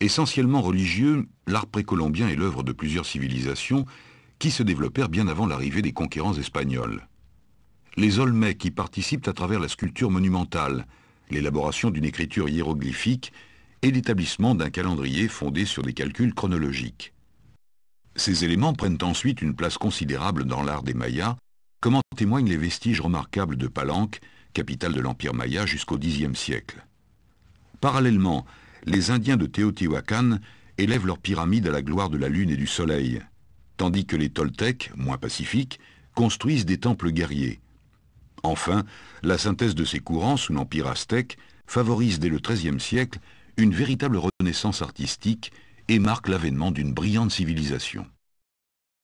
Essentiellement religieux, l'art précolombien est l'œuvre de plusieurs civilisations qui se développèrent bien avant l'arrivée des conquérants espagnols. Les Olmèques y participent à travers la sculpture monumentale, l'élaboration d'une écriture hiéroglyphique et l'établissement d'un calendrier fondé sur des calculs chronologiques. Ces éléments prennent ensuite une place considérable dans l'art des Mayas, comme en témoignent les vestiges remarquables de Palenque, capitale de l'Empire Maya jusqu'au Xe siècle. Parallèlement, les Indiens de Teotihuacan élèvent leurs pyramides à la gloire de la lune et du soleil, tandis que les Toltecs, moins pacifiques, construisent des temples guerriers. Enfin, la synthèse de ces courants sous l'Empire aztèque favorise dès le XIIIe siècle une véritable renaissance artistique et marque l'avènement d'une brillante civilisation.